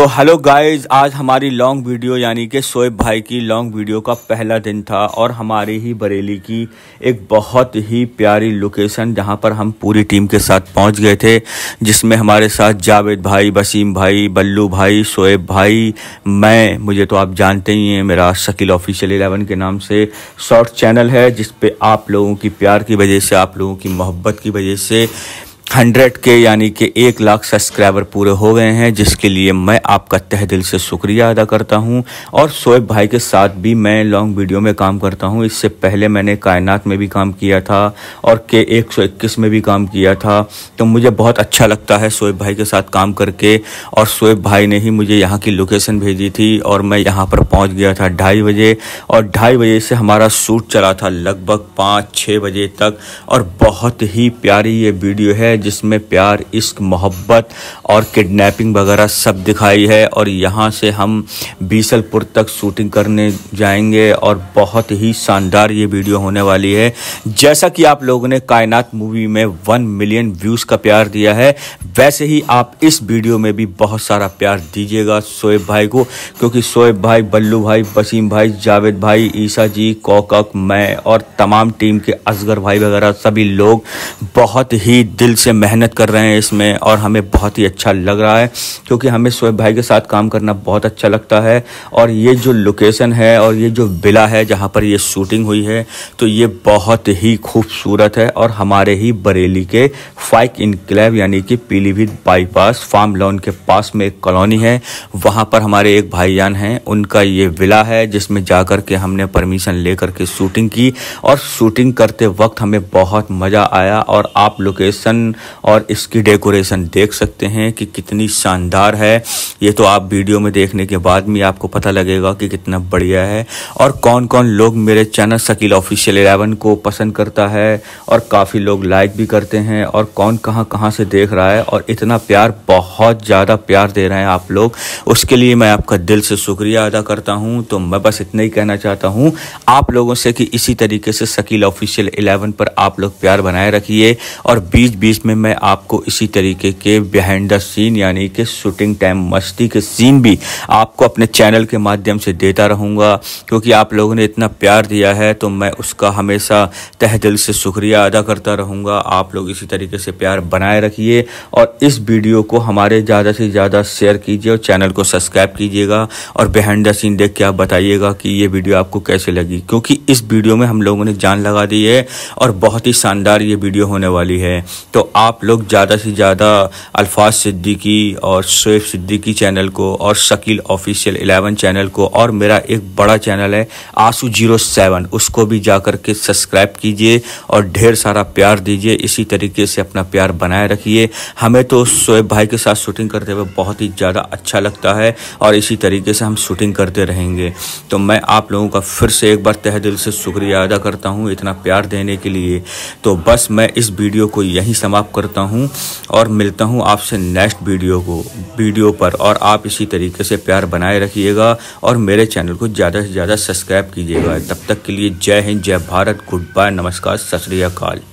तो hello guys आज हमारी लॉन्ग वीडियो यानी कि शोएब भाई की लॉन्ग वीडियो का पहला दिन था और हमारी ही बरेली की एक बहुत ही प्यारी लोकेशन जहां पर हम पूरी टीम के साथ पहुंच गए थे जिसमें हमारे साथ जावेद भाई वसीम भाई बल्लू भाई शोएब भाई मैं मुझे तो आप जानते ही हैं मेरा शकील ऑफिशियल एलेवन के नाम से शॉर्ट चैनल है जिस पर आप लोगों की प्यार की वजह से आप लोगों की मोहब्बत की वजह से हंड्रेड के यानी कि एक लाख सब्सक्राइबर पूरे हो गए हैं जिसके लिए मैं आपका तह दिल से शुक्रिया अदा करता हूं और शोएब भाई के साथ भी मैं लॉन्ग वीडियो में काम करता हूं इससे पहले मैंने कायनात में भी काम किया था और के 121 में भी काम किया था तो मुझे बहुत अच्छा लगता है शोएब भाई के साथ काम करके और शोएब भाई ने ही मुझे यहाँ की लोकेशन भेजी थी और मैं यहाँ पर पहुँच गया था ढाई बजे और ढाई बजे से हमारा शूट चला था लगभग पाँच छः बजे तक और बहुत ही प्यारी ये वीडियो है जिसमें प्यार इश्क मोहब्बत और किडनैपिंग वगैरह सब दिखाई है और यहाँ से हम बीसलपुर तक शूटिंग करने जाएंगे और बहुत ही शानदार ये वीडियो होने वाली है जैसा कि आप लोगों ने कायनात मूवी में वन मिलियन व्यूज़ का प्यार दिया है वैसे ही आप इस वीडियो में भी बहुत सारा प्यार दीजिएगा शोएब भाई को क्योंकि शोएब भाई बल्लू भाई वसीम भाई जावेद भाई ईसा जी कोकक मैं और तमाम टीम के असगर भाई वगैरह सभी लोग बहुत ही दिल से बच्चे मेहनत कर रहे हैं इसमें और हमें बहुत ही अच्छा लग रहा है क्योंकि हमें शोएब भाई के साथ काम करना बहुत अच्छा लगता है और ये जो लोकेशन है और ये जो बिला है जहाँ पर ये शूटिंग हुई है तो ये बहुत ही खूबसूरत है और हमारे ही बरेली के फाइक इनक्लेव यानी कि पीलीभीत बाईपास फार्म लॉन के पास में एक कॉलोनी है वहाँ पर हमारे एक भाईजान हैं उनका ये विला है जिसमें जा कर के हमने परमिशन ले करके शूटिंग की और शूटिंग करते वक्त हमें बहुत मज़ा आया और आप लोकेशन और इसकी डेकोरेशन देख सकते हैं कि कितनी शानदार है ये तो आप वीडियो में देखने के बाद भी आपको पता लगेगा कि कितना बढ़िया है और कौन कौन लोग मेरे चैनल शकील ऑफिशियल एलेवन को पसंद करता है और काफ़ी लोग लाइक भी करते हैं और कौन कहाँ कहाँ से देख रहा है और इतना प्यार बहुत ज़्यादा प्यार दे रहे हैं आप लोग उसके लिए मैं आपका दिल से शुक्रिया अदा करता हूँ तो मैं बस इतना ही कहना चाहता हूँ आप लोगों से कि इसी तरीके से शकील ऑफिशियल एलेवन पर आप लोग प्यार बनाए रखिए और बीच बीच में जिसमें मैं आपको इसी तरीके के बिहाइंड द सीन यानी कि शूटिंग टाइम मस्ती के सीन भी आपको अपने चैनल के माध्यम से देता रहूँगा क्योंकि आप लोगों ने इतना प्यार दिया है तो मैं उसका हमेशा तह दिल से शुक्रिया अदा करता रहूँगा आप लोग इसी तरीके से प्यार बनाए रखिए और इस वीडियो को हमारे ज़्यादा से ज़्यादा शेयर कीजिए और चैनल को सब्सक्राइब कीजिएगा और बिहाइंड द सीन देख के आप बताइएगा कि ये वीडियो आपको कैसे लगी क्योंकि इस वीडियो में हम लोगों ने जान लगा दी है और बहुत ही शानदार ये वीडियो होने वाली है तो आप लोग ज़्यादा से ज़्यादा अल्फाज सिद्दीकी और शोएब सिद्दीकी चैनल को और शकील ऑफिशियल एलेवन चैनल को और मेरा एक बड़ा चैनल है आंसू जीरो सेवन उसको भी जा कर के सब्सक्राइब कीजिए और ढेर सारा प्यार दीजिए इसी तरीके से अपना प्यार बनाए रखिए हमें तो शोएब भाई के साथ शूटिंग करते हुए बहुत ही ज़्यादा अच्छा लगता है और इसी तरीके से हम शूटिंग करते रहेंगे तो मैं आप लोगों का फिर से एक बार तह दिल से शुक्रिया अदा करता हूँ इतना प्यार देने के लिए तो बस मैं इस वीडियो को यहीं समाप्त माफ़ करता हूँ और मिलता हूँ आपसे नेक्स्ट वीडियो को वीडियो पर और आप इसी तरीके से प्यार बनाए रखिएगा और मेरे चैनल को ज़्यादा से ज़्यादा सब्सक्राइब कीजिएगा तब तक के लिए जय हिंद जय भारत गुड बाय नमस्कार सत श्रीकाल